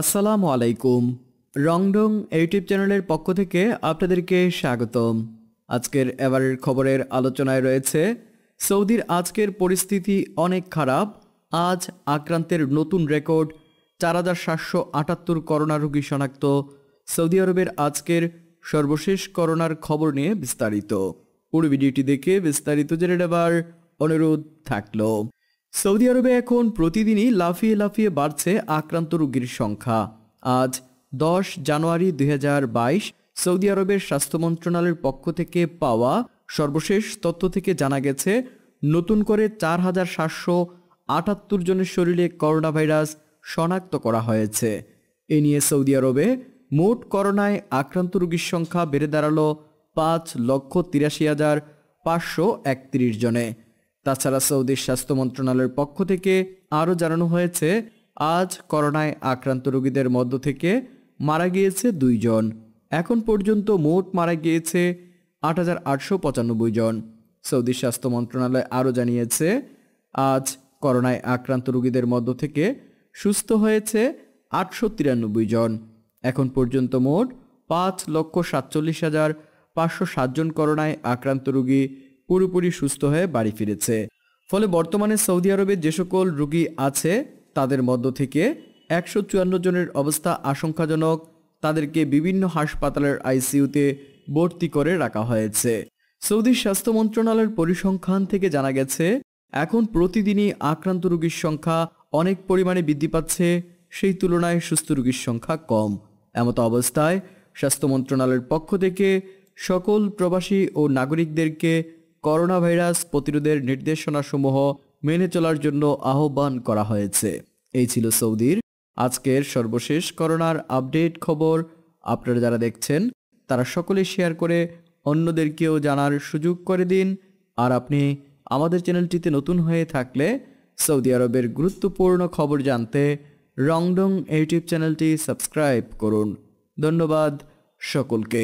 আসসালামু আলাইকুম রংডং ইউটিউব চ্যানেলের পক্ষ থেকে আপনাদেরকে স্বাগতম আজকের এবারের খবরের আলোচনায় রয়েছে সৌদির আজকের পরিস্থিতি অনেক খারাপ আজ আক্রান্তের নতুন রেকর্ড চার হাজার সাতশো আটাত্তর করোনা রোগী শনাক্ত সৌদি আরবের আজকের সর্বশেষ করোনার খবর নিয়ে বিস্তারিত পুরো ভিডিওটি দেখে বিস্তারিত জেনে নেবার অনুরোধ থাকলো সৌদি আরবে এখন প্রতিদিনই লাফিয়ে লাফিয়ে বাড়ছে আক্রান্ত রোগীর সংখ্যা আজ দশ জানুয়ারি দুই সৌদি আরবের স্বাস্থ্য মন্ত্রণালয়ের পক্ষ থেকে পাওয়া সর্বশেষ তথ্য থেকে জানা গেছে নতুন করে চার হাজার সাতশো আটাত্তর জনের শরীরে করোনা ভাইরাস শনাক্ত করা হয়েছে এ নিয়ে সৌদি আরবে মোট করোনায় আক্রান্ত রোগীর সংখ্যা বেড়ে দাঁড়ালো পাঁচ লক্ষ তিরাশি হাজার পাঁচশো একত্রিশ জনে তাছাড়া সৌদির স্বাস্থ্য মন্ত্রণালয়ের পক্ষ থেকে আরও জানানো হয়েছে আজ করোনায় আক্রান্ত রোগীদের মধ্য থেকে মারা গিয়েছে দুইজন এখন পর্যন্ত মোট মারা গিয়েছে আট হাজার আটশো পঁচানব্বই জন সৌদি স্বাস্থ্য মন্ত্রণালয় আরও জানিয়েছে আজ করোনায় আক্রান্ত রোগীদের মধ্য থেকে সুস্থ হয়েছে আটশো তিরানব্বই জন এখন পর্যন্ত মোট পাঁচ লক্ষ সাতচল্লিশ হাজার পাঁচশো সাতজন করোনায় আক্রান্ত রোগী পুরোপুরি সুস্থ হয়ে বাড়ি ফিরেছে ফলে বর্তমানে সৌদি আরবে যে সকল রোগী আছে তাদের মধ্য থেকে একশো চুয়ান্ন জনের অবস্থা আশঙ্কাজনক তাদেরকে বিভিন্ন হাসপাতালের আইসিউতে ভর্তি করে রাখা হয়েছে সৌদি স্বাস্থ্য মন্ত্রণালয়ের পরিসংখ্যান থেকে জানা গেছে এখন প্রতিদিনই আক্রান্ত রোগীর সংখ্যা অনেক পরিমাণে বৃদ্ধি পাচ্ছে সেই তুলনায় সুস্থ রোগীর সংখ্যা কম এমত অবস্থায় স্বাস্থ্য মন্ত্রণালয়ের পক্ষ থেকে সকল প্রবাসী ও নাগরিকদেরকে করোনা ভাইরাস প্রতিরোধের নির্দেশনাসমূহ মেনে চলার জন্য আহ্বান করা হয়েছে এই ছিল সৌদির আজকের সর্বশেষ করোনার আপডেট খবর আপনারা যারা দেখছেন তারা সকলে শেয়ার করে অন্যদেরকেও জানার সুযোগ করে দিন আর আপনি আমাদের চ্যানেলটিতে নতুন হয়ে থাকলে সৌদি আরবের গুরুত্বপূর্ণ খবর জানতে রংডং ইউটিউব চ্যানেলটি সাবস্ক্রাইব করুন ধন্যবাদ সকলকে